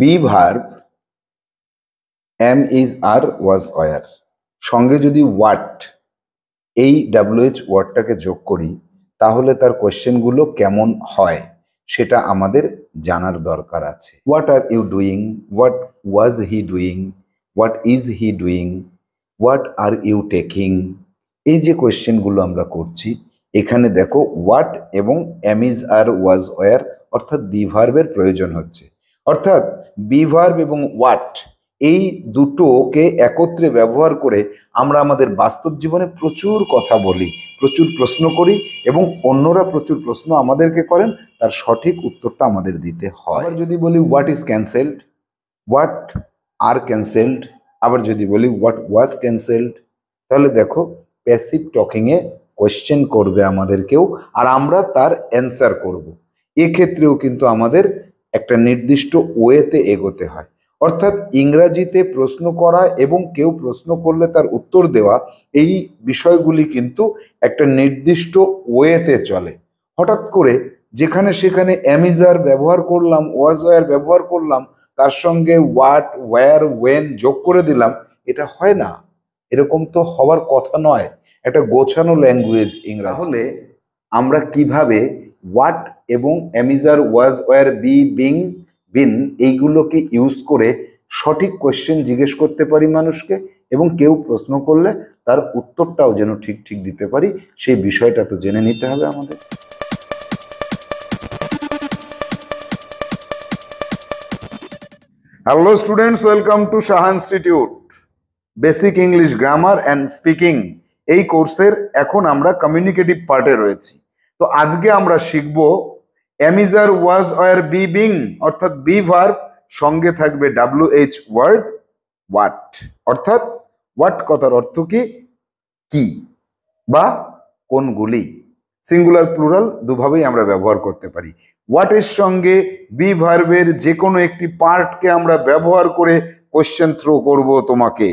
B verb am is are was were সঙ্গে যদি watt এই ডাব্লুএইচ ওয়ার্ডটাকে যোগ করি তাহলে তার কোয়েশ্চেনগুলো কেমন হয় সেটা আমাদের জানার দরকার আছে what are you doing what was he doing what is he doing what are you taking এই যে কোয়েশ্চেনগুলো আমরা করছি এখানে দেখো হোয়াট এবং am is are was were অর্থাৎ বি ভার্বের প্রয়োজন হচ্ছে অর্থাৎ বিভার্ব এবং ওয়াট এই দুটোকে একত্রে ব্যবহার করে আমরা আমাদের বাস্তব জীবনে প্রচুর কথা বলি প্রচুর প্রশ্ন করি এবং অন্যরা প্রচুর প্রশ্ন আমাদেরকে করেন তার সঠিক উত্তরটা আমাদের দিতে হয় আবার যদি বলি what is cancelled what are cancelled আবার যদি বলি হোয়াট ওয়াজ ক্যান্সেলড তাহলে দেখো প্যাসিভ টকিংয়ে কোয়েশ্চেন করবে আমাদেরকেও আর আমরা তার অ্যান্সার করব এক্ষেত্রেও কিন্তু আমাদের একটা নির্দিষ্ট ওয়েতে এগোতে হয় অর্থাৎ ইংরাজিতে প্রশ্ন করা এবং কেউ প্রশ্ন করলে তার উত্তর দেওয়া এই বিষয়গুলি কিন্তু একটা নির্দিষ্ট ওয়েতে চলে হঠাৎ করে যেখানে সেখানে অ্যামিজার ব্যবহার করলাম ওয়াজ ওয়ার ব্যবহার করলাম তার সঙ্গে ওয়াট ওয়্যার ওয়েন যোগ করে দিলাম এটা হয় না এরকম তো হওয়ার কথা নয় একটা গোছানো ল্যাঙ্গুয়েজ ইংরাজি হলে আমরা কিভাবে হোয়াট এবং am is are was were be being been এইগুলোকে ইউজ করে সঠিক কোয়েশ্চেন জিজ্ঞেস করতে পারি মানুষকে এবং কেউ প্রশ্ন করলে তার উত্তরটাও যেন ঠিক ঠিক দিতে পারি সেই বিষয়টা তো জেনে নিতে হবে আমাদের hello students welcome to Saha institute basic English grammar and speaking এই কোর্সের এখন আমরা কমিউনিকেটিভ পার্টে রয়েছি তো আজকে আমরা শিখব am is are was were be being অর্থাৎ বি ভার্ব সঙ্গে থাকবে ডাব্লু এইচ ওয়ার্ড হোয়াট অর্থাৎ হোয়াট কথার অর্থ কি কি বা কোনগুলি সিঙ্গুলার প্লুরাল দুভাবেই আমরা ব্যবহার করতে পারি হোয়াটের সঙ্গে বি ভার্বের যে কোনো একটি পার্টকে আমরা ব্যবহার করে কোশ্চেন থ্রো করব তোমাকে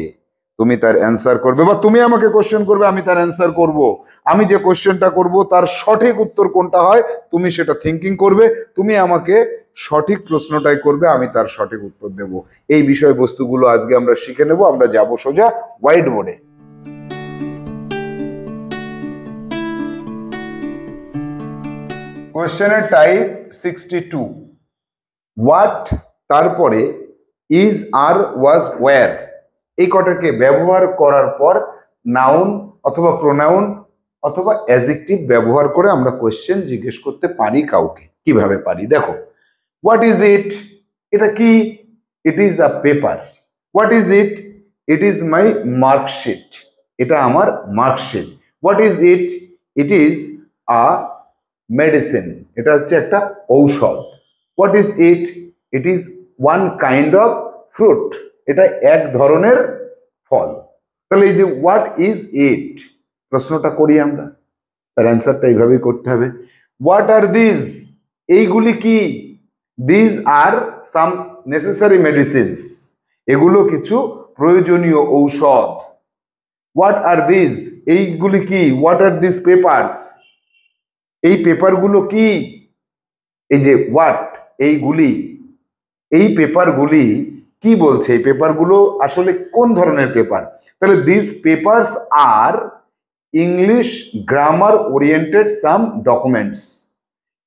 তুমি তার অ্যান্সার করবে বা তুমি আমাকে কোশ্চেন করবে আমি তার অ্যান্সার করব। আমি যে কোশ্চেনটা করব তার সঠিক উত্তর কোনটা হয় তুমি সেটা থিঙ্কিং করবে তুমি আমাকে সঠিক প্রশ্নটাই করবে আমি তার সঠিক উত্তর দেব এই বিষয়বস্তুগুলো আজকে আমরা শিখে নেব আমরা যাব সোজা হোয়াইট বোর্ডে কোয়েশ্চেনের টাইপ সিক্সটি টু হোয়াট তারপরে ইজ আর ওয়াজ ওয়্যার এই কটাকে ব্যবহার করার পর নাউন অথবা প্রোনাউন অথবা অ্যাজিকটিভ ব্যবহার করে আমরা কোয়েশ্চেন জিজ্ঞেস করতে পারি কাউকে কিভাবে পারি দেখো হোয়াট ইজ ইট এটা কি it is a paper what is it it is my marksheet এটা আমার marksheet what is it it is a medicine এটা হচ্ছে একটা ঔষধ what is it it is one kind of fruit এটা এক ধরনের ফল তাহলে এই যে হোয়াট ইজ ইট প্রশ্নটা করি আমরা তার অ্যান্সারটা এইভাবেই করতে হবে হোয়াট আর দিজ এইগুলি কি these are some necessary medicines এগুলো কিছু প্রয়োজনীয় ঔষধ হোয়াট আর দিজ এইগুলি কি হোয়াট আর দিজ পেপারস এই পেপারগুলো কি এই যে হোয়াট এইগুলি এই পেপারগুলি কি বলছে এই পেপারগুলো আসলে কোন ধরনের পেপার তাহলে this papers are English grammar oriented some documents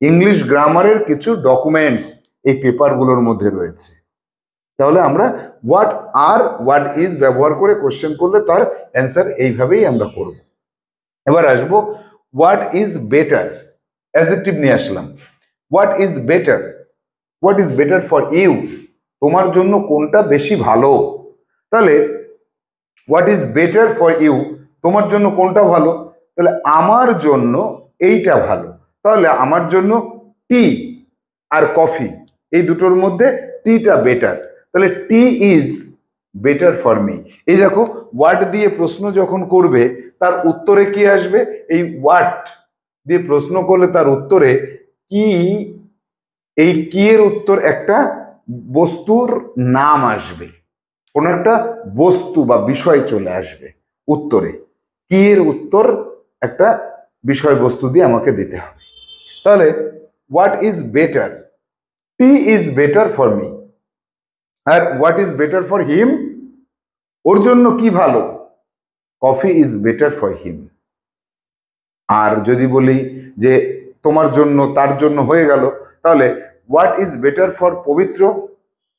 English গ্রামারের কিছু ডকুমেন্টস এই পেপারগুলোর মধ্যে রয়েছে তাহলে আমরা হোয়াট আর হোয়াট ইজ ব্যবহার করে কোশ্চেন করলে তার অ্যান্সার এইভাবেই আমরা করব এবার আসব হোয়াট ইজ বেটার অ্যাজেক্টিভ নিয়ে আসলাম what is better what is better for you তোমার জন্য কোনটা বেশি ভালো তাহলে what is better for you তোমার জন্য কোনটা ভালো তাহলে আমার জন্য এইটা ভালো তাহলে আমার জন্য টি আর কফি এই দুটোর মধ্যে টিটা বেটার তাহলে tea is better for me এই দেখো হোয়াট দিয়ে প্রশ্ন যখন করবে তার উত্তরে কি আসবে এই হোয়াট দিয়ে প্রশ্ন করলে তার উত্তরে কি এই কি এর উত্তর একটা বস্তুর নাম আসবে কোনো একটা বস্তু বা বিষয় চলে আসবে উত্তরে কি এর উত্তর একটা বিষয়বস্তু দিয়ে আমাকে দিতে হবে তাহলে what is better tea is better for me আর what is better for him ওর জন্য কি ভালো coffee is better for him আর যদি বলি যে তোমার জন্য তার জন্য হয়ে গেল তাহলে হোয়াট ইজ বেটার ফর পবিত্র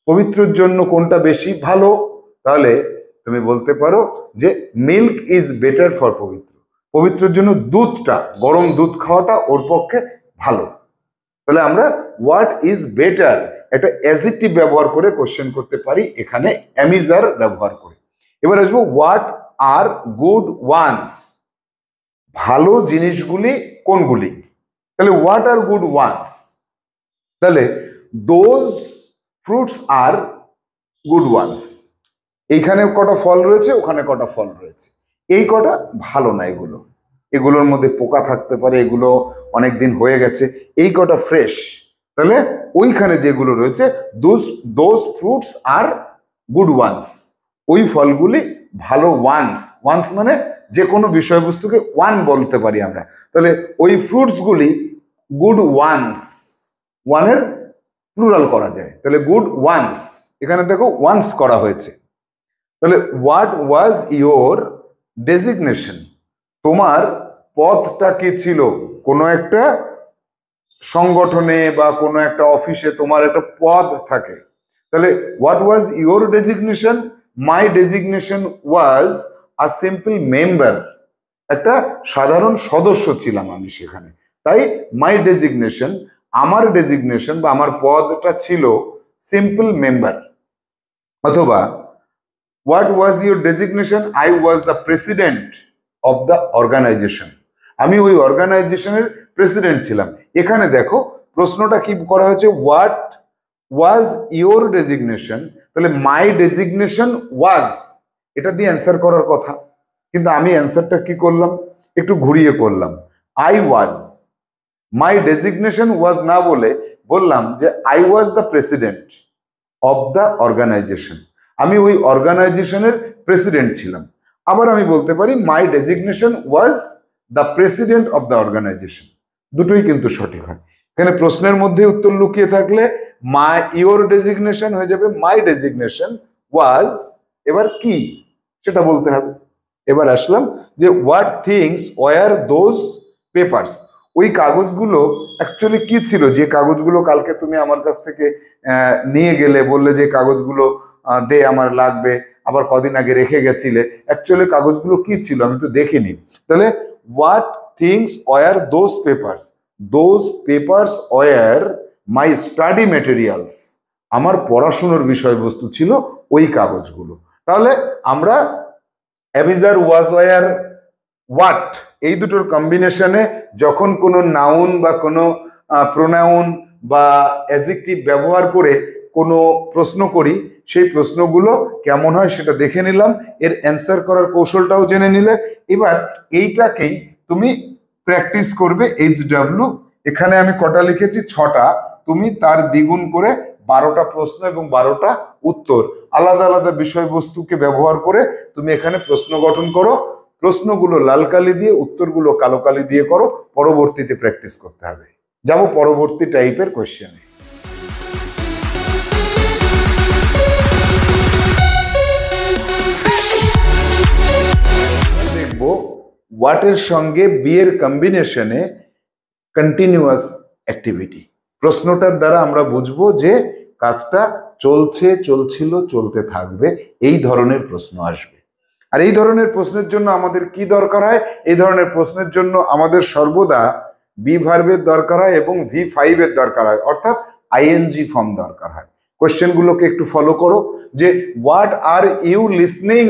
পবিত্রর জন্য কোনটা বেশি ভালো তাহলে তুমি বলতে পারো যে মিল্ক ইজ বেটার ফর পবিত্র পবিত্রর জন্য দুধটা গরম দুধ খাওয়াটা ওর পক্ষে ভালো তাহলে আমরা হোয়াট ইজ বেটার একটা অ্যাজিটিভ ব্যবহার করে কোশ্চেন করতে পারি এখানে অ্যামিজার ব্যবহার করে এবার আসবো হোয়াট আর গুড ওয়ানস ভালো জিনিসগুলি কোনগুলি তাহলে হোয়াট আর গুড ওয়ান্স তাহলে those fruits are good ones এইখানে কটা ফল রয়েছে ওখানে কটা ফল রয়েছে এই কটা ভালো না এগুলো এগুলোর মধ্যে পোকা থাকতে পারে এগুলো অনেক দিন হয়ে গেছে এই কটা ফ্রেশ তাহলে ওইখানে যেগুলো রয়েছে those those fruits are good ones ওই ফলগুলি ভালো ওয়ান্স ওয়ান্স মানে যে কোনো বিষয়বস্তুকে ওয়ান বলতে পারি আমরা তাহলে ওই ফ্রুটসগুলি গুড ওয়ান্স ওয়ানের প্লুরাল করা যায় তাহলে গুড ওয়ান্স এখানে দেখো ওয়ান্স করা হয়েছে তাহলে হোয়াট ওয়াজ ইয়োর ডেজিগনেশন তোমার পথটা কি ছিল কোনো একটা সংগঠনে বা কোনো একটা অফিসে তোমার একটা পদ থাকে তাহলে what was your designation my designation was a simple member একটা সাধারণ সদস্য ছিলাম আমি সেখানে তাই মাই ডেজিগনেশন আমার ডেজিগনেশন বা আমার পদটা ছিল সিম্পল মেম্বার অথবা what was your designation I was the president of the organisation আমি ওই অর্গানাইজেশনের প্রেসিডেন্ট ছিলাম এখানে দেখো প্রশ্নটা কি করা হয়েছে হোয়াট ওয়াজ ইউর ডেজিগনেশন তাহলে মাই ডেজিগনেশন ওয়াজ এটা দিয়ে অ্যান্সার করার কথা কিন্তু আমি অ্যান্সারটা কি করলাম একটু ঘুরিয়ে করলাম আই ওয়াজ মাই ডেজিগনেশন ওয়াজ না বলে বললাম যে I was the president of the organisation আমি ওই অর্গানাইজেশনের প্রেসিডেন্ট ছিলাম আবার আমি বলতে পারি my designation was the president of the organisation দুটোই কিন্তু সঠিক হয় এখানে প্রশ্নের মধ্যে উত্তর লুকিয়ে থাকলে মাই ইওর ডেজিগনেশন হয়ে যাবে মাই ডেজিগনেশন ওয়াজ এবার কি সেটা বলতে হবে এবার আসলাম যে what things were those papers ওই কাগজগুলো অ্যাকচুয়ালি কি ছিল যে কাগজগুলো কালকে তুমি আমার কাছ থেকে নিয়ে গেলে বললে যে কাগজগুলো দে আমার লাগবে আবার কদিন আগে রেখে গেছিলে অ্যাকচুয়ালি কাগজগুলো কি ছিল আমি তো দেখিনি তাহলে what things were those papers those papers were my study materials আমার পড়াশুনোর বিষয়বস্তু ছিল ওই কাগজগুলো তাহলে আমরা অ্যাভিজার ওয়াজ ওয়ার হোয়াট এই দুটোর কম্বিনেশনে যখন কোনো নাউন বা কোনো প্রোনাউন বা অ্যাজেক্টিভ ব্যবহার করে কোনো প্রশ্ন করি সেই প্রশ্নগুলো কেমন হয় সেটা দেখে নিলাম এর অ্যান্সার করার কৌশলটাও জেনে নিলে এবার এইটাকেই তুমি প্র্যাকটিস করবে এইচ ডাব্লু এখানে আমি কটা লিখেছি ছটা তুমি তার দ্বিগুণ করে বারোটা প্রশ্ন এবং বারোটা উত্তর আলাদা আলাদা বিষয়বস্তুকে ব্যবহার করে তুমি এখানে প্রশ্ন গঠন করো প্রশ্নগুলো লাল কালি দিয়ে উত্তরগুলো কালো কালি দিয়ে করো পরবর্তীতে প্র্যাকটিস করতে হবে যাব পরবর্তী টাইপের কোয়েশ্চেনে দেখবো ওয়াটের সঙ্গে বিয়ের কম্বিনেশনে কন্টিনিউয়াস অ্যাক্টিভিটি প্রশ্নটার দ্বারা আমরা বুঝব যে কাজটা চলছে চলছিল চলতে থাকবে এই ধরনের প্রশ্ন আসবে আর এই ধরনের প্রশ্নের জন্য আমাদের কি দরকার হয় এই ধরনের প্রশ্নের জন্য আমাদের সর্বদা বি ভার্বের দরকার হয় এবং ভি ফাইভের দরকার হয় অর্থাৎ আইএনজি ফর্ম দরকার হয় কোয়েশ্চেনগুলোকে একটু ফলো করো যে what are you listening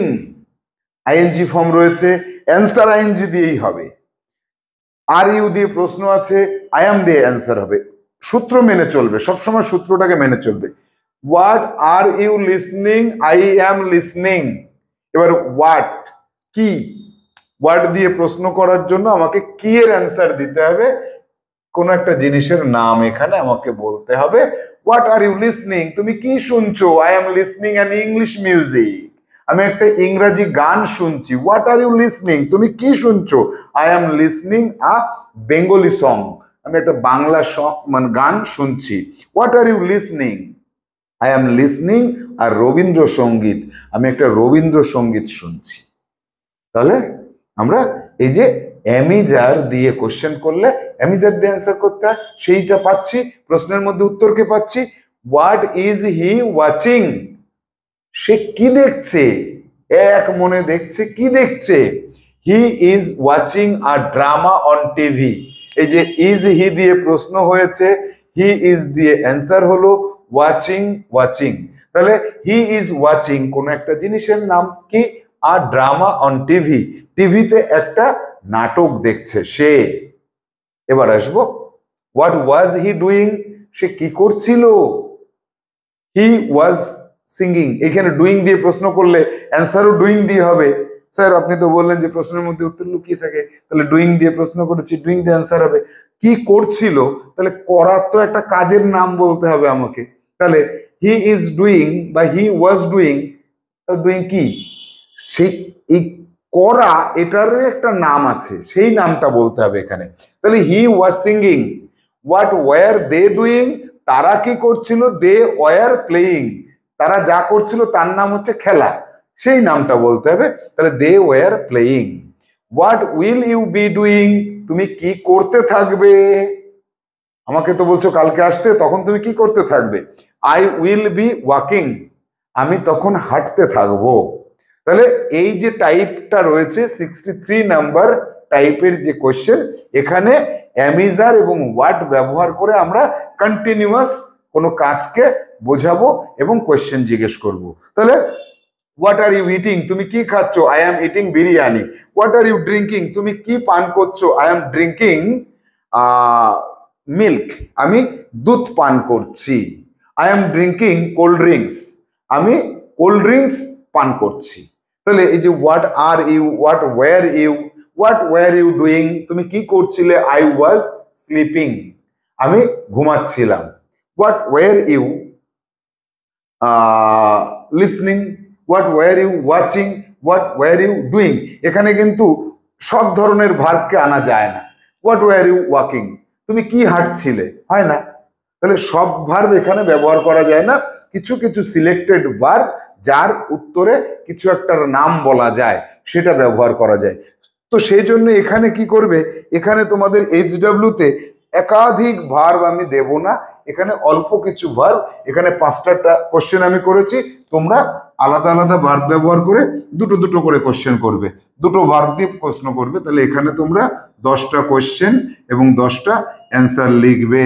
ING form রয়েছে অ্যান্সার আইএনজি দিয়েই হবে আর ইউ দিয়ে প্রশ্ন আছে আই এম দিয়ে অ্যান্সার হবে সূত্র মেনে চলবে সবসময় সূত্রটাকে মেনে চলবে what are you listening I am listening এবার হোয়াট কি ওয়ার্ড দিয়ে প্রশ্ন করার জন্য আমাকে কি এর অ্যান্সার দিতে হবে কোনো একটা জিনিসের নাম এখানে আমাকে বলতে হবে হোয়াট আর ইউ লিসনিং তুমি কি শুনছো I am listening an English music আমি একটা ইংরাজি গান শুনছি হোয়াট আর ইউ লিসনিং তুমি কি শুনছো I am listening a Bengali song আমি একটা বাংলা সং মানে গান শুনছি what are you listening I am listening আর রবীন্দ্রসঙ্গীত আমি একটা রবীন্দ্রসঙ্গীত শুনছি তাহলে আমরা এই যে অ্যামিজার দিয়ে কোশ্চেন করলে অ্যামিজার দিয়ে অ্যান্সার করতে সেইটা পাচ্ছি প্রশ্নের মধ্যে উত্তরকে পাচ্ছি হোয়াট ইজ হি ওয়াচিং সে কি দেখছে এক মনে দেখছে কি দেখছে he is watching a drama on TV এই যে ইজ হি দিয়ে প্রশ্ন হয়েছে হি ইজ দিয়ে অ্যান্সার হলো ওয়াচিং ওয়াচিং তাহলে হি ইজ ওয়াচিং কোন একটা জিনিসের নাম কি আর ড্রামা অন টিভি টিভিতে একটা নাটক দেখছে সে এবার আসবো হোয়াট ওয়াজ হি ডুইং সে কি করছিল হি ওয়াজ সিঙ্গিং এখানে ডুইং দিয়ে প্রশ্ন করলে অ্যান্সারও ডুইং দিয়ে হবে স্যার আপনি তো বললেন যে প্রশ্নের মধ্যে উত্তর লুকিয়ে থাকে তাহলে ডুইং দিয়ে প্রশ্ন করেছি ডুইং দিয়ে অ্যান্সার হবে কি করছিল তাহলে করার তো একটা কাজের নাম বলতে হবে আমাকে তাহলে হি ইজ ডুইং বা হি ওয়াজ ডুইং ডুইং কি সেই এই করা এটার একটা নাম আছে সেই নামটা বলতে হবে এখানে তাহলে he was singing what were they doing তারা কি করছিল দে ওয়ার প্লেয়িং তারা যা করছিল তার নাম হচ্ছে খেলা সেই নামটা বলতে হবে তাহলে they were playing what will you be doing তুমি কি করতে থাকবে আমাকে তো বলছো কালকে আসতে তখন তুমি কি করতে থাকবে আই উইল বি ওয়াকিং আমি তখন হাঁটতে থাকবো তাহলে এই যে টাইপটা রয়েছে সিক্সটি থ্রি নাম্বার টাইপের যে কোশ্চেন এখানে অ্যামিজার এবং ওয়াট ব্যবহার করে আমরা কন্টিনিউয়াস কোনো কাজকে বোঝাবো এবং কোয়েশ্চেন জিজ্ঞেস করব। তাহলে হোয়াট আর ইউ ইটিং তুমি কি খাচ্ছ I am eating biryani what are you drinking তুমি কি পান করছো আই অ্যাম ড্রিঙ্কিং মিল্ক আমি দুধ পান করছি I am drinking cold drinks আমি কোল্ড ড্রিঙ্কস পান করছি তাহলে এই যে what are you what were you what were you doing তুমি কি করছিলে আই ওয়াজ স্লিপিং আমি ঘুমাচ্ছিলাম what were you listening what were you watching what were you doing এখানে কিন্তু সব ধরনের ভার্বকে আনা যায় না হোয়াট ওয়ার ইউ ওয়াকিং তুমি কি হাঁটছিলে হয় না তাহলে সব ভার্ব এখানে ব্যবহার করা যায় না কিছু কিছু সিলেক্টেড ভার্ব যার উত্তরে কিছু একটার নাম বলা যায় সেটা ব্যবহার করা যায় তো সেই জন্য এখানে কি করবে এখানে তোমাদের এইচ এইচডাব্লিউতে একাধিক ভার্ব আমি দেব না এখানে অল্প কিছু ভার্ব এখানে পাঁচটা কোশ্চেন আমি করেছি তোমরা আলাদা আলাদা ভার্ব ব্যবহার করে দুটো দুটো করে কোশ্চেন করবে দুটো ভার্ব দিয়ে প্রশ্ন করবে তাহলে এখানে তোমরা দশটা কোশ্চেন এবং দশটা অ্যান্সার লিখবে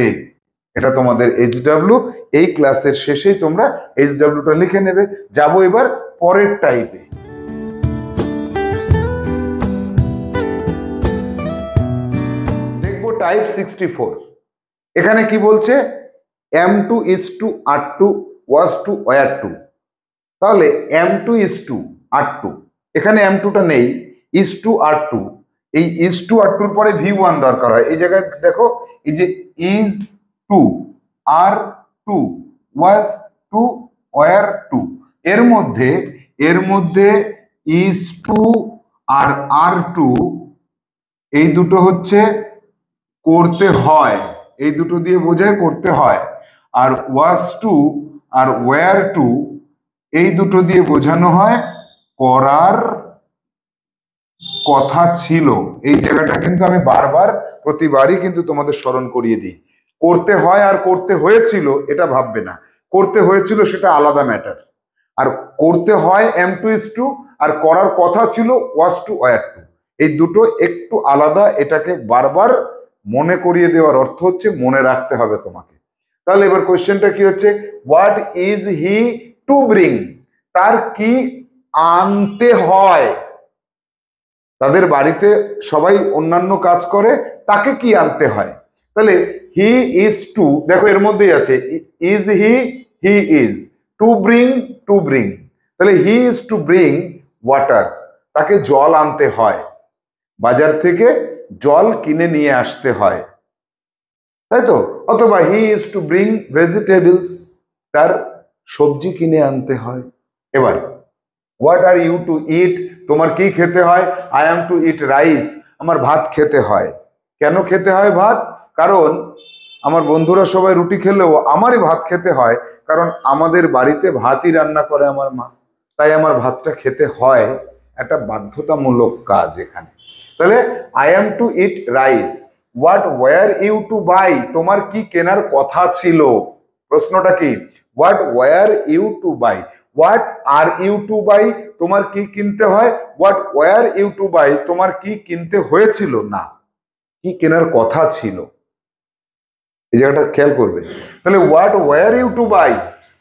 এটা তোমাদের ডাব্লু এই ক্লাসের শেষেই তোমরা এইচ ডাব্লুটা লিখে নেবে যাবো এবার পরের টাইপে দেখবো টাইপ সিক্সটি ফোর এখানে কি বলছে am to is to are to was to were to তাহলে am to is to are to এখানে এম টুটা নেই ইস টু আর টু এই ইস টু আর টুর পরে ভি ওয়ান দরকার হয় এই জায়গায় দেখো এই যে is to are to was to were to এর মধ্যে এর মধ্যে ইজ টু আর আর টু এই দুটো হচ্ছে করতে হয় এই দুটো দিয়ে বোঝায় করতে হয় আর ওয়াজ টু আর ওয়ার টু এই দুটো দিয়ে বোঝানো হয় করার কথা ছিল এই জায়গাটা কিন্তু আমি বারবার প্রতিবারই কিন্তু তোমাদের স্মরণ করিয়ে দিই করতে হয় আর করতে হয়েছিল এটা ভাববে না করতে হয়েছিল সেটা আলাদা ম্যাটার আর করতে হয় এম টু ইস টু আর করার কথা ছিল ওয়াস টু ওয়ার টু এই দুটো একটু আলাদা এটাকে বারবার মনে করিয়ে দেওয়ার অর্থ হচ্ছে মনে রাখতে হবে তোমাকে তাহলে এবার কোয়েশ্চেনটা কি হচ্ছে what is he to bring তার কি আনতে হয় তাদের বাড়িতে সবাই অন্যান্য কাজ করে তাকে কি আনতে হয় তাহলে হি ইজ টু দেখো এর মধ্যেই আছে is he he is to bring to bring তাহলে he is to bring water তাকে জল আনতে হয় বাজার থেকে জল কিনে নিয়ে আসতে হয় তাই তো অথবা he is to bring vegetables তার সবজি কিনে আনতে হয় এবার what are you to eat তোমার কি খেতে হয় I am to eat rice আমার ভাত খেতে হয় কেন খেতে হয় ভাত কারণ আমার বন্ধুরা সবাই রুটি খেলেও আমারই ভাত খেতে হয় কারণ আমাদের বাড়িতে ভাতই রান্না করে আমার মা তাই আমার ভাতটা খেতে হয় একটা বাধ্যতামূলক কাজ এখানে তাহলে I am to eat rice what were you to buy তোমার কি কেনার কথা ছিল প্রশ্নটা কি what were you to buy what are you to buy তোমার কি কিনতে হয় what were you to buy তোমার কি কিনতে হয়েছিল না কি কেনার কথা ছিল এই জায়গাটা খেয়াল করবে তাহলে what were you to buy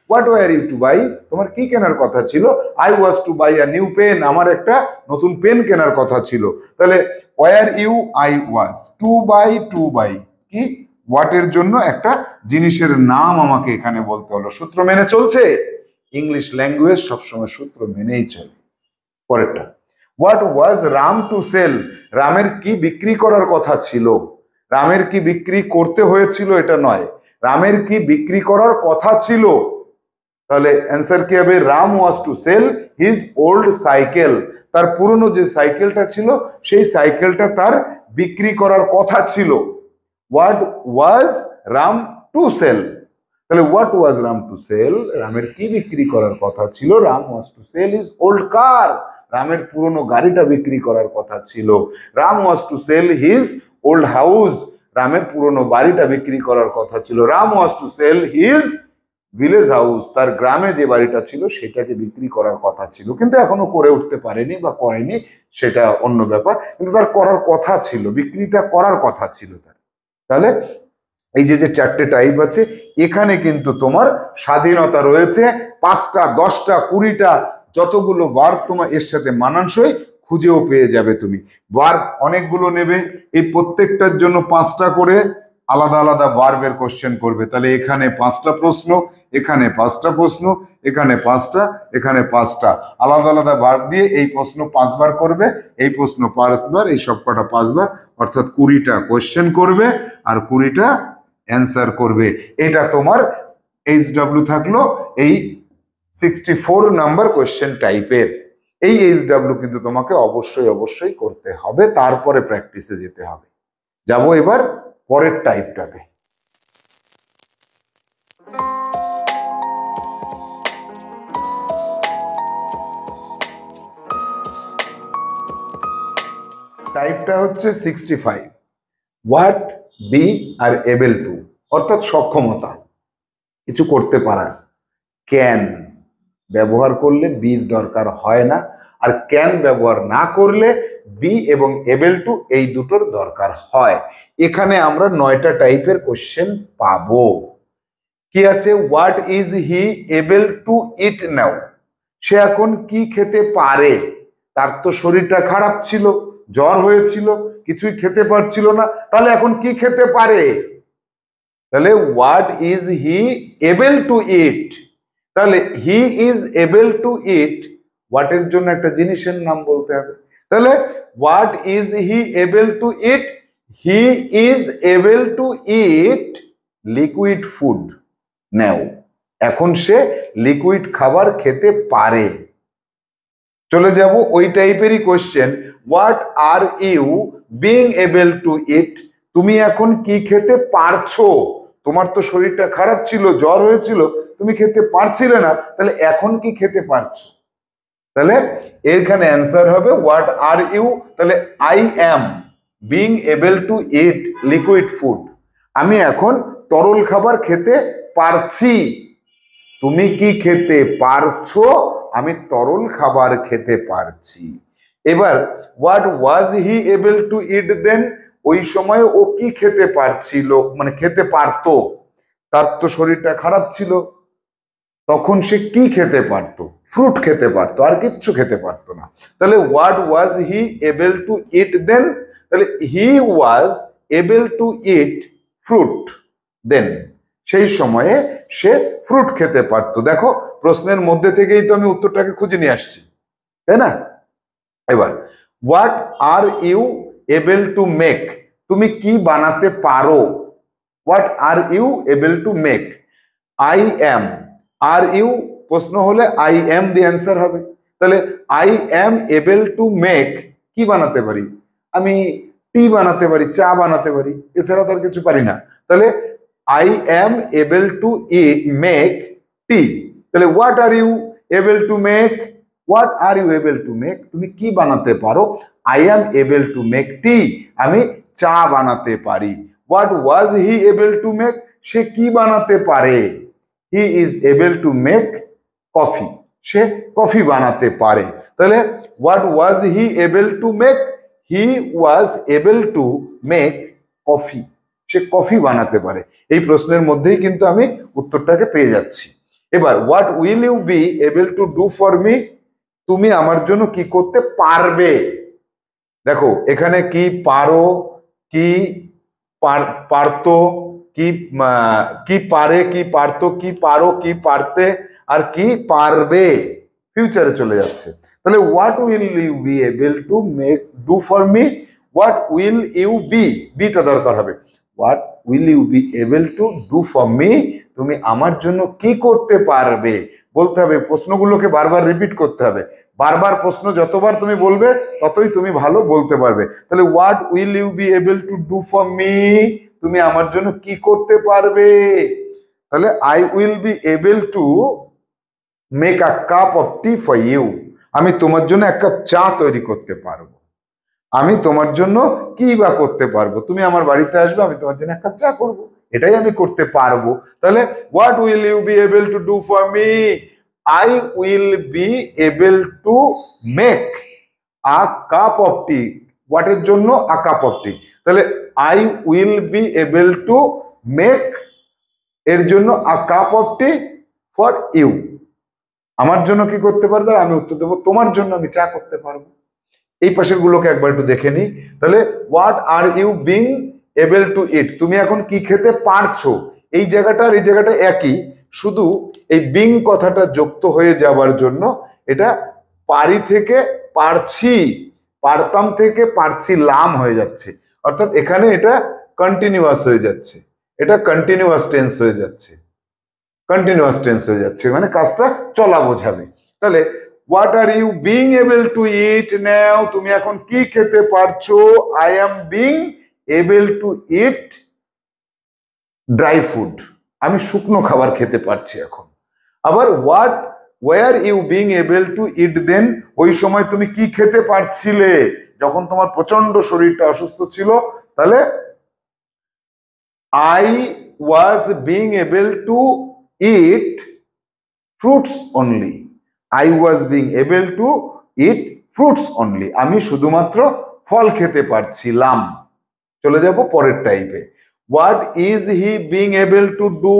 what were you to buy তোমার কি কেনার কথা ছিল I was to buy a new pen আমার একটা নতুন পেন কেনার কথা ছিল তাহলে were you I was to buy to buy কি হোয়াটের জন্য একটা জিনিসের নাম আমাকে এখানে বলতে হলো সূত্র মেনে চলছে ইংলিশ ল্যাঙ্গুয়েজ সবসময় সূত্র মেনেই চলে পরেরটা what was Ram to sell রামের কি বিক্রি করার কথা ছিল রামের কি বিক্রি করতে হয়েছিল এটা নয় রামের কি বিক্রি করার কথা ছিল তাহলে অ্যান্সার কি হবে Ram was to sell his old cycle তার পুরনো যে সাইকেলটা ছিল সেই সাইকেলটা তার বিক্রি করার কথা ছিল what was Ram to sell তাহলে what was Ram to sell রামের কি বিক্রি করার কথা ছিল Ram was to sell his old car রামের পুরনো গাড়িটা বিক্রি করার কথা ছিল Ram was to sell his old house রামের পুরনো বাড়িটা বিক্রি করার কথা ছিল Ram was to sell his village house তার গ্রামে যে বাড়িটা ছিল সেটাকে বিক্রি করার কথা ছিল কিন্তু এখনো করে উঠতে পারেনি বা করেনি সেটা অন্য ব্যাপার কিন্তু তার করার কথা ছিল বিক্রিটা করার কথা ছিল তার তাহলে এই যে যে চারটে টাইপ আছে এখানে কিন্তু তোমার স্বাধীনতা রয়েছে পাঁচটা দশটা কুড়িটা যতগুলো বার তোমার এর সাথে মানানসই খুঁজেও পেয়ে যাবে তুমি বার্ব অনেকগুলো নেবে এই প্রত্যেকটার জন্য পাঁচটা করে আলাদা আলাদা বার্বের কোশ্চেন করবে তাহলে এখানে পাঁচটা প্রশ্ন এখানে পাঁচটা প্রশ্ন এখানে পাঁচটা এখানে পাঁচটা আলাদা আলাদা বার্ব দিয়ে এই প্রশ্ন পাঁচবার করবে এই প্রশ্ন পাঁচবার এই সব কটা পাঁচবার অর্থাৎ কুড়িটা কোশ্চেন করবে আর কুড়িটা অ্যান্সার করবে এটা তোমার এইচ ডাব্লিউ থাকলো এই সিক্সটি ফোর নাম্বার কোয়েশ্চেন টাইপের এই এইচ ডাব্লিউ কিন্তু তোমাকে অবশ্যই অবশ্যই করতে হবে তারপরে প্র্যাকটিসে যেতে হবে যাব এবার পরের টাইপটাতে টাইপটা হচ্ছে sixty five what be are able to অর্থাৎ সক্ষমতা কিছু করতে পারা ক্যান ব্যবহার করলে বির দরকার হয় না আর ক্যান ব্যবহার না করলে বি এবং এবেল টু এই দুটোর দরকার হয় এখানে আমরা নয়টা টাইপের কোশ্চেন পাব কি আছে what is he able to eat now সে এখন কি খেতে পারে তার তো শরীরটা খারাপ ছিল জ্বর হয়েছিল কিছুই খেতে পারছিল না তাহলে এখন কি খেতে পারে তাহলে what is he able to eat তাহলে he is able to eat হোয়াটের জন্য একটা জিনিসের নাম বলতে হবে তাহলে what is he able to eat he is able to eat liquid food now এখন সে লিকুইড খাবার খেতে পারে চলে যাব ওই টাইপেরই question what are you being able to eat তুমি এখন কি খেতে পারছো তোমার তো শরীরটা খারাপ ছিল জ্বর হয়েছিল তুমি খেতে পারছিলে না তাহলে এখন কি খেতে পারছো তাহলে এখানে অ্যান্সার হবে হোয়াট আর ইউ তাহলে I am being able to eat liquid food আমি এখন তরল খাবার খেতে পারছি তুমি কি খেতে পারছো আমি তরল খাবার খেতে পারছি এবার what was he able to eat then ওই সময় ও কি খেতে পারছিল মানে খেতে পারত তার তো শরীরটা খারাপ ছিল তখন সে কি খেতে পারত ফ্রুট খেতে পারত আর কিচ্ছু খেতে পারত না তাহলে what was he able to eat then তাহলে he was able to eat fruit then সেই সময়ে সে ফ্রুট খেতে পারত দেখো প্রশ্নের মধ্যে থেকেই তো আমি উত্তরটাকে খুঁজে নিয়ে আসছি তাই না এবার what are you able to make তুমি কি বানাতে পারো what are you able to make I am are you প্রশ্ন হলে আই এম দি অ্যান্সার হবে তাহলে I am able to make কি বানাতে পারি আমি টি বানাতে পারি চা বানাতে পারি এছাড়া তো আর কিছু পারি না তাহলে আই এম এবল টু ই মেক টি তাহলে what are you able to make what are you able to make তুমি কি বানাতে পারো I am able to make tea আমি চা বানাতে পারি what was he able to make সে কি বানাতে পারে he is able to make coffee সে কফি বানাতে পারে তাহলে what was he able to make he was able to make coffee সে কফি বানাতে পারে এই প্রশ্নের মধ্যেই কিন্তু আমি উত্তরটাকে পেয়ে যাচ্ছি এবার what will you be able to do for me তুমি আমার জন্য কি করতে পারবে দেখো এখানে কি পারো কি পারত কি কি পারে কি পারত কি পারো কি পারতে আর কি পারবে ফিউচারে চলে যাচ্ছে তাহলে what will you be able to make do for me what will you be বিটা দরকার হবে what will you be able to do for me তুমি আমার জন্য কি করতে পারবে বলতে হবে প্রশ্নগুলোকে বারবার রিপিট করতে হবে বারবার প্রশ্ন যতবার তুমি বলবে ততই তুমি ভালো বলতে পারবে তাহলে what will you be able to do for me তুমি আমার জন্য কি করতে পারবে তাহলে I will be able to make a cup of tea for you আমি তোমার জন্য এক কাপ চা তৈরি করতে পারবো আমি তোমার জন্য কি বা করতে পারবো তুমি আমার বাড়িতে আসবে আমি তোমার জন্য এক কাপ চা করবো এটাই আমি করতে পারবো তাহলে what will you be able to do for me I will be able to make a cup of tea হোয়াটের জন্য আ কাপ অফ টি তাহলে I will be able to make এর জন্য a cup of tea for you আমার জন্য কি করতে পারবে আমি উত্তর দেবো তোমার জন্য আমি চা করতে পারবো এই পাশের গুলোকে একবার একটু দেখে নিই তাহলে what are you being able to eat তুমি এখন কি খেতে পারছো এই জায়গাটা আর এই জায়গাটা একই শুধু এই বিং কথাটা যুক্ত হয়ে যাবার জন্য এটা পারি থেকে পারছি পারতাম থেকে পারছি লাম হয়ে যাচ্ছে অর্থাৎ এখানে এটা কন্টিনিউয়াস হয়ে যাচ্ছে এটা কন্টিনিউয়াস টেন্স হয়ে যাচ্ছে কন্টিনিউয়াস টেন্স হয়ে যাচ্ছে মানে কাজটা চলা বোঝাবে তাহলে what are you being able to eat now তুমি এখন কি খেতে পারছো I am being able to eat dry food আমি শুকনো খাবার খেতে পারছি এখন আবার what were you being able to eat then ওই সময় তুমি কি খেতে পারছিলে যখন তোমার প্রচন্ড শরীরটা অসুস্থ ছিল তাহলে I was being able to eat fruits only I was being able to eat fruits only আমি শুধুমাত্র ফল খেতে পারছিলাম চলে যাব পরের টাইপে what is he being able to do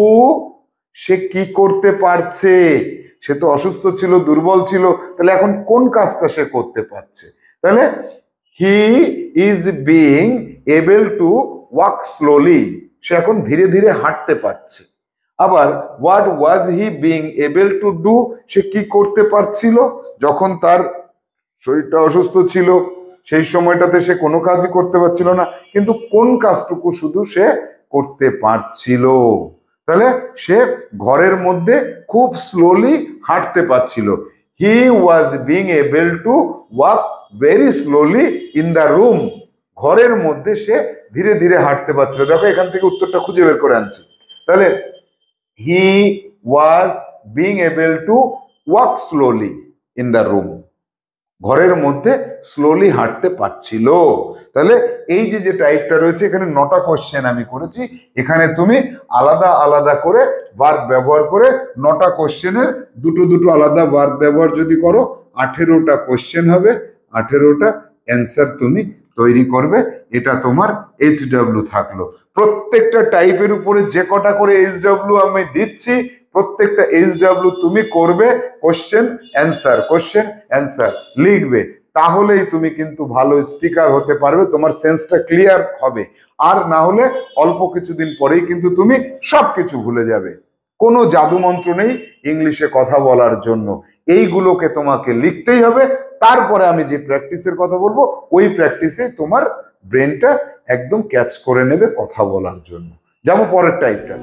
সে কি করতে পারছে সে তো অসুস্থ ছিল দুর্বল ছিল তাহলে এখন কোন কাজটা সে করতে পারছে তাহলে he is being able to walk slowly সে এখন ধীরে ধীরে হাঁটতে পারছে আবার what was he being able to do সে কি করতে পারছিল যখন তার শরীরটা অসুস্থ ছিল সেই সময়টাতে সে কোনো কাজই করতে পারছিল না কিন্তু কোন কাজটুকু শুধু সে করতে পারছিল তাহলে সে ঘরের মধ্যে খুব স্লোলি হাঁটতে পারছিল he was being able to walk very slowly in the room ঘরের মধ্যে সে ধীরে ধীরে হাঁটতে পারছিল দেখো এখান থেকে উত্তরটা খুঁজে বের করে আনছি তাহলে he was being able to walk slowly in the room ঘরের মধ্যে স্লোলি হাঁটতে পারছিল তাহলে এই যে যে টাইপটা রয়েছে এখানে নটা কোশ্চেন আমি করেছি এখানে তুমি আলাদা আলাদা করে বার্ব ব্যবহার করে নটা কোশ্চেনের দুটো দুটো আলাদা বার্ব ব্যবহার যদি করো আঠেরোটা কোশ্চেন হবে আঠেরোটা অ্যান্সার তুমি তৈরি করবে এটা তোমার এইচডব্লিউ থাকলো প্রত্যেকটা টাইপের উপরে যে কটা করে এইচডব্লিউ আমি দিচ্ছি প্রত্যেকটা এইচ ডাব্লিউ তুমি করবে কোশ্চেন অ্যান্সার কোশ্চেন অ্যান্সার লিখবে তাহলেই তুমি কিন্তু ভালো স্পিকার হতে পারবে তোমার সেন্সটা ক্লিয়ার হবে আর না হলে অল্প কিছুদিন পরেই কিন্তু তুমি সব কিছু ভুলে যাবে কোনো জাদুমন্ত্র নেই ইংলিশে কথা বলার জন্য এইগুলোকে তোমাকে লিখতেই হবে তারপরে আমি যে প্র্যাকটিসের কথা বলবো ওই প্র্যাকটিসে তোমার ব্রেনটা একদম ক্যাচ করে নেবে কথা বলার জন্য যাবো পরের টাইপটা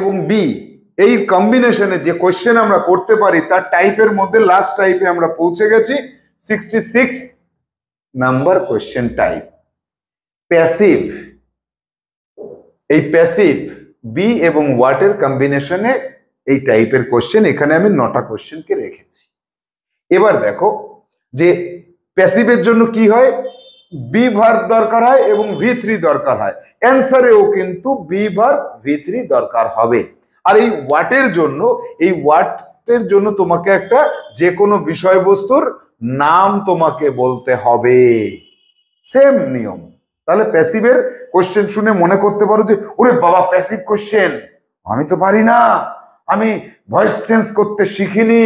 এবং বি এই কম্বিনেশনে যে কোয়েশ্চেন আমরা করতে পারি তার টাইপের মধ্যে লাস্ট টাইপে আমরা পৌঁছে গেছি sixty six number question type passive এই প্যাসিভ বি এবং ওয়াটের কম্বিনেশনে এই টাইপের কোয়েশ্চেন এখানে আমি নটা কোয়েশ্চেনকে রেখেছি এবার দেখো যে প্যাসিভের জন্য কি হয় বি ভার্ব দরকার হয় এবং ভিথ্রি দরকার হয় অ্যান্সারেও কিন্তু বি ভার্ব ভি দরকার হবে আর এই ওয়াটের জন্য এই ওয়াটের জন্য তোমাকে একটা যে কোনো বিষয়বস্তুর নাম তোমাকে বলতে হবে সেম নিয়ম তাহলে প্যাসিভের কোশ্চেন শুনে মনে করতে পারো যে ওরে বাবা প্যাসিভ কোশ্চেন আমি তো পারি না আমি ভয়েস চেঞ্জ করতে শিখিনি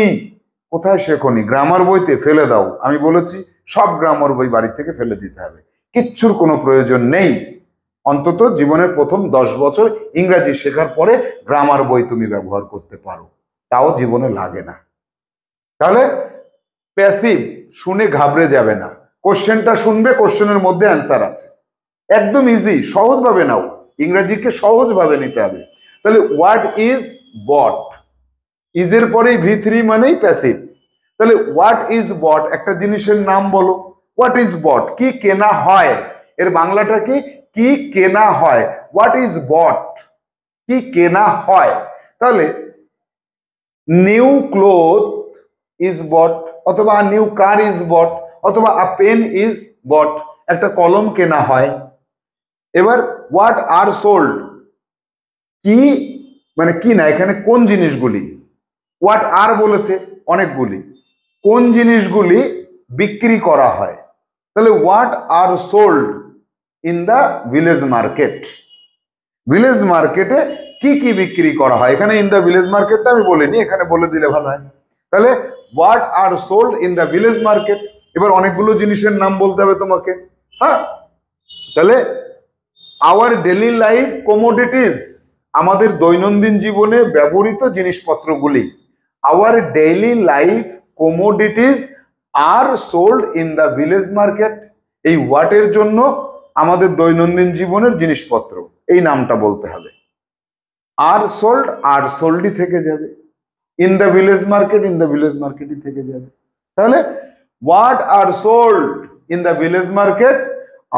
কোথায় শেখনি গ্রামার বইতে ফেলে দাও আমি বলেছি সব গ্রামর বই বাড়ি থেকে ফেলে দিতে হবে কিচ্ছুর কোনো প্রয়োজন নেই অন্তত জীবনের প্রথম দশ বছর ইংরাজি শেখার পরে গ্রামার বই তুমি ব্যবহার করতে পারো তাও জীবনে লাগে না তাহলে প্যাসিভ শুনে ঘাবড়ে যাবে না কোশ্চেনটা শুনবে কোশ্চেনের মধ্যে অ্যান্সার আছে একদম ইজি সহজভাবে নাও ইংরাজিকে সহজভাবে নিতে হবে তাহলে হোয়াট ইজ বট ইজের পরেই ভি থ্রি মানেই প্যাসিভ তাহলে হোয়াট ইজ বট একটা জিনিসের নাম বলো হোয়াট ইজ বট কি কেনা হয় এর বাংলাটা কি কি কেনা হয় হোয়াট ইজ বট কি কেনা হয় তাহলে নিউ ক্লোথ ইজ বট অথবা নিউ কার ইজ বট অথবা আ পেন ইজ বট একটা কলম কেনা হয় এবার হোয়াট আর সোল্ড কি মানে কি না এখানে কোন জিনিসগুলি হোয়াট আর বলেছে অনেকগুলি কোন জিনিসগুলি বিক্রি করা হয় তাহলে what are sold in the village market village মার্কেটে কি কি বিক্রি করা হয় এখানে ইন দ্য ভিলেজ মার্কেটটা আমি বলিনি এখানে বলে দিলে ভালো হয় তাহলে what are sold in the village market এবার অনেকগুলো জিনিসের নাম বলতে হবে তোমাকে হ্যাঁ তাহলে আওয়ার ডেলি লাইফ কমোডিটিস আমাদের দৈনন্দিন জীবনে ব্যবহৃত জিনিসপত্রগুলি our daily life commodities are sold in the village market এই ওয়াটের জন্য আমাদের দৈনন্দিন জীবনের জিনিসপত্র এই নামটা বলতে হবে আর সোল্ড আর সোল্ডই থেকে যাবে in the village market in the village মার্কেটই থেকে যাবে তাহলে what are sold in the village market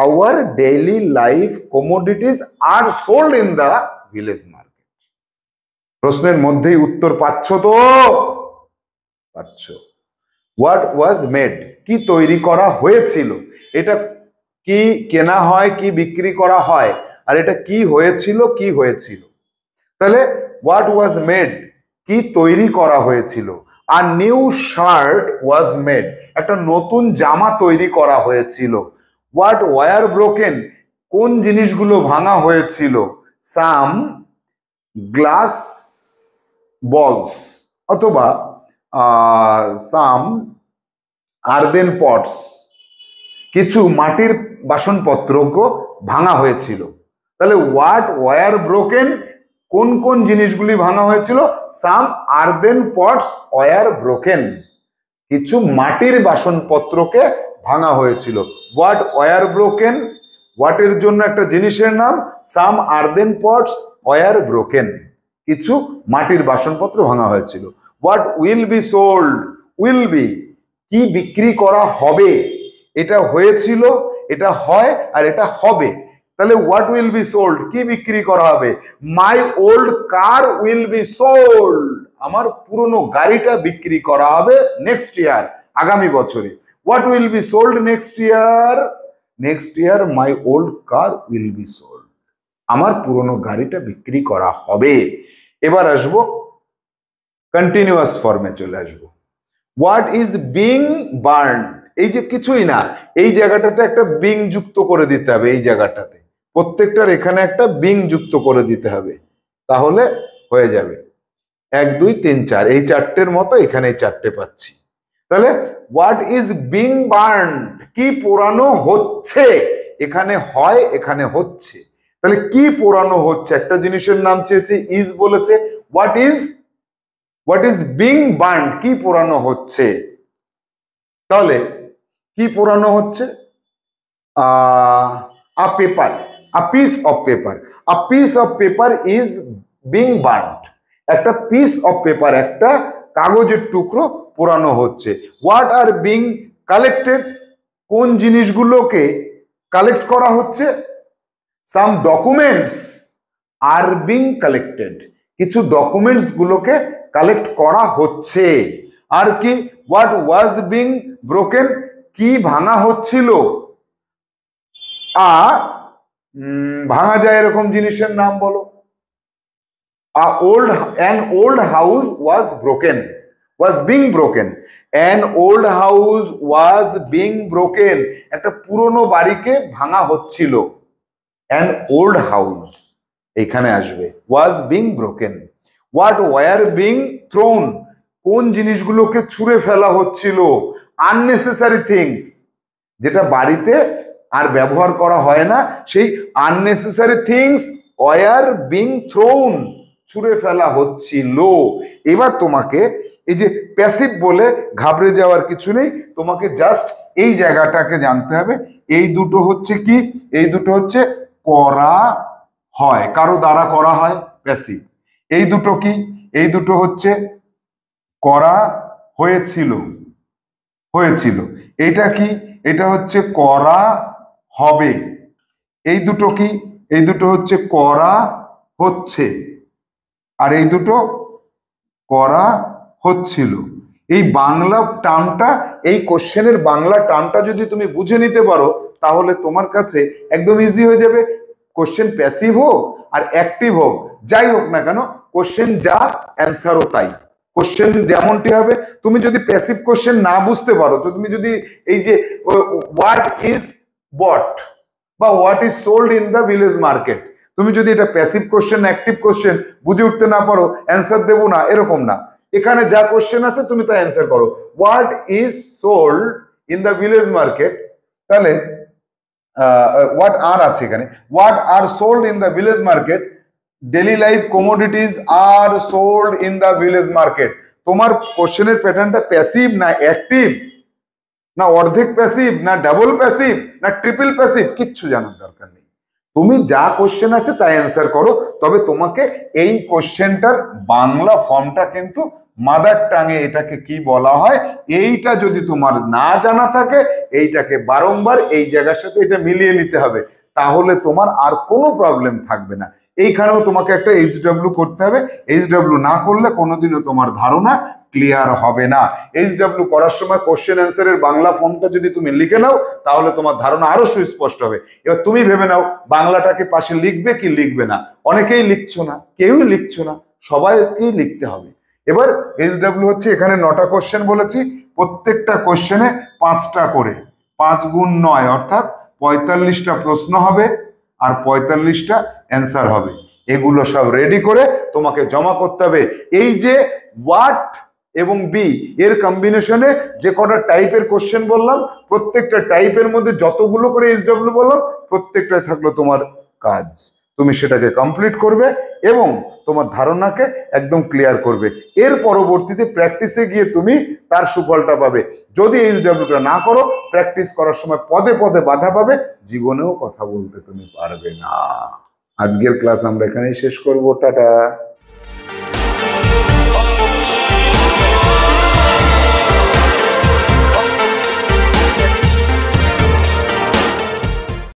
our daily life commodities are sold in the village market প্রশ্নের মধ্যেই উত্তর পাচ্ছ তো পাচ্ছ হোয়াট ওয়াজ মেড কি তৈরি করা হয়েছিল এটা কি কেনা হয় কি বিক্রি করা হয় আর এটা কি হয়েছিল কি হয়েছিল তাহলে হোয়াট ওয়াজ মেড কি তৈরি করা হয়েছিল আর নিউ শার্ট ওয়াজ মেড একটা নতুন জামা তৈরি করা হয়েছিল হোয়াট ওয়ার ব্রোকেন কোন জিনিসগুলো ভাঙা হয়েছিল সাম গ্লাস বলস অথবা সাম আর্দেন পটস কিছু মাটির বাসনপত্রকে ভাঙা হয়েছিল তাহলে হোয়াট ওয়ার ব্রোকেন কোন কোন জিনিসগুলি ভাঙা হয়েছিল some earthen pots were broken কিছু মাটির বাসনপত্রকে ভাঙা হয়েছিল হোয়াট ওয়ার ব্রোকেন হোয়াটের জন্য একটা জিনিসের নাম some earthen pots were broken কিছু মাটির বাসনপত্র ভাঙা হয়েছিল what will be sold will be কি বিক্রি করা হবে এটা হয়েছিল এটা হয় আর এটা হবে তাহলে হোয়াট উইল বি সোল্ড কি বিক্রি করা হবে my old car will be sold আমার পুরনো গাড়িটা বিক্রি করা হবে নেক্সট ইয়ার আগামী বছরে what will be sold next year next year my old car will be sold আমার পুরনো গাড়িটা বিক্রি করা হবে এবার আসবো কন্টিনিউয়াস ফর্মে চলে আসব হোয়াট ইজ বিং বার্ন এই যে কিছুই না এই জায়গাটাতে একটা বিং যুক্ত করে দিতে হবে এই জায়গাটাতে প্রত্যেকটার এখানে একটা বিং যুক্ত করে দিতে হবে তাহলে হয়ে যাবে এক দুই তিন চার এই চারটের মতো এখানে চারটে পাচ্ছি তাহলে হোয়াট ইজ বিং বার্ন কি পোড়ানো হচ্ছে এখানে হয় এখানে হচ্ছে তাহলে কি পোড়ানো হচ্ছে একটা জিনিসের নাম চেয়েছে ইজ বলেছে what is what is being burn কি পোড়ানো হচ্ছে তাহলে কি পোড়ানো হচ্ছে a paper a piece of paper a piece of paper is being burned একটা পিস অফ পেপার একটা কাগজের টুকরো পোড়ানো হচ্ছে হোয়াট আর বিং কালেক্টেড কোন জিনিসগুলোকে কালেক্ট করা হচ্ছে some documents are being collected কিছু ডকুমেন্টসগুলোকে কালেক্ট করা হচ্ছে আর কি হোয়াট ওয়াজ বিং ব্রোকেন কি ভাঙা হচ্ছিল আ ভাঙা যায় এরকম জিনিসের নাম বলো a old an old house was broken was being broken an old house was being broken একটা পুরনো বাড়িকে ভাঙা হচ্ছিল অ্যান ওল্ড হাউস এখানে আসবে was being broken what were being thrown কোন জিনিসগুলোকে ছুঁড়ে ফেলা হচ্ছিল আননেসেসারি থিংস যেটা বাড়িতে আর ব্যবহার করা হয় না সেই unnecessary things were being thrown ছুঁড়ে ফেলা হচ্ছিল এবার তোমাকে এই যে প্যাসিভ বলে ঘাবড়ে যাওয়ার কিছু নেই তোমাকে জাস্ট এই জায়গাটাকে জানতে হবে এই দুটো হচ্ছে কি এই দুটো হচ্ছে করা হয় কারো দ্বারা করা হয় প্যাসিভ এই দুটো কি এই দুটো হচ্ছে করা হয়েছিল হয়েছিল এটা কি এটা হচ্ছে করা হবে এই দুটো কি এই দুটো হচ্ছে করা হচ্ছে আর এই দুটো করা হচ্ছিল এই বাংলা টার্মটা এই কোশ্চেনের বাংলা টার্মটা যদি তুমি বুঝে নিতে পারো তাহলে তোমার কাছে একদম ইজি হয়ে যাবে কোশ্চেন প্যাসিভ হোক আর অ্যাক্টিভ হোক যাই হোক না কেন কোশ্চেন যা অ্যান্সারও তাই কোশ্চেন যেমনটি হবে তুমি যদি প্যাসিভ কোশ্চেন না বুঝতে পারো তো তুমি যদি এই যে হোয়াট ইজ বট বা what is sold in the village market তুমি যদি এটা প্যাসিভ কোশ্চেন অ্যাক্টিভ কোশ্চেন বুঝে উঠতে না পারো অ্যান্সার দেবো না এরকম না এখানে যা কোশ্চেন আছে তুমি তা অ্যান্সার করো what is sold in the village market তাহলে what আর আছে এখানে what are sold in the village market daily life commodities are sold in the village market তোমার কোশ্চেনের প্যাটার্নটা প্যাসিভ না অ্যাক্টিভ না অর্ধেক প্যাসিভ না ডাবল প্যাসিভ না ট্রিপল প্যাসিভ কিচ্ছু জানার দরকার নেই তুমি যা কোশ্চেন আছে তাই অ্যান্সার করো তবে তোমাকে এই কোশ্চেনটার বাংলা ফর্মটা কিন্তু মাদার টাঙে এটাকে কি বলা হয় এইটা যদি তোমার না জানা থাকে এইটাকে বারংবার এই জায়গার সাথে এটা মিলিয়ে নিতে হবে তাহলে তোমার আর কোনো প্রবলেম থাকবে না এইখানেও তোমাকে একটা এইচ ডাব্লু করতে হবে এইচ ডাব্লু না করলে কোনোদিনও তোমার ধারণা ক্লিয়ার হবে না এইচ ডাব্লু করার সময় কোশ্চেন অ্যান্সারের বাংলা ফর্মটা যদি তুমি লিখে নাও তাহলে তোমার ধারণা আরও সুস্পষ্ট হবে এবার তুমি ভেবে নাও বাংলাটাকে পাশে লিখবে কি লিখবে না অনেকেই লিখছো না কেউই লিখছো না সবাইকেই লিখতে হবে এবার ডাব্লিউ হচ্ছে এখানে নটা কোশ্চেন বলেছি প্রত্যেকটা কোশ্চেনে পাঁচটা করে পাঁচ গুণ নয় অর্থাৎ পঁয়তাল্লিশটা প্রশ্ন হবে আর পঁয়তাল্লিশটা অ্যান্সার হবে এগুলো সব রেডি করে তোমাকে জমা করতে হবে এই যে ওয়াট এবং বি এর কম্বিনেশনে যে কটা টাইপের কোশ্চেন বললাম প্রত্যেকটা টাইপের মধ্যে যতগুলো করে ডাব্লিউ বললাম প্রত্যেকটাই থাকলো তোমার কাজ তুমি সেটাকে কমপ্লিট করবে এবং তোমার ধারণাকে একদম ক্লিয়ার করবে এর পরবর্তীতে প্র্যাকটিসে গিয়ে তুমি তার সুফলটা পাবে যদি এই ডাব্লিউটা না করো প্র্যাকটিস করার সময় পদে পদে বাধা পাবে জীবনেও কথা বলতে তুমি পারবে না আজকের ক্লাস আমরা এখানেই শেষ করবো টাটা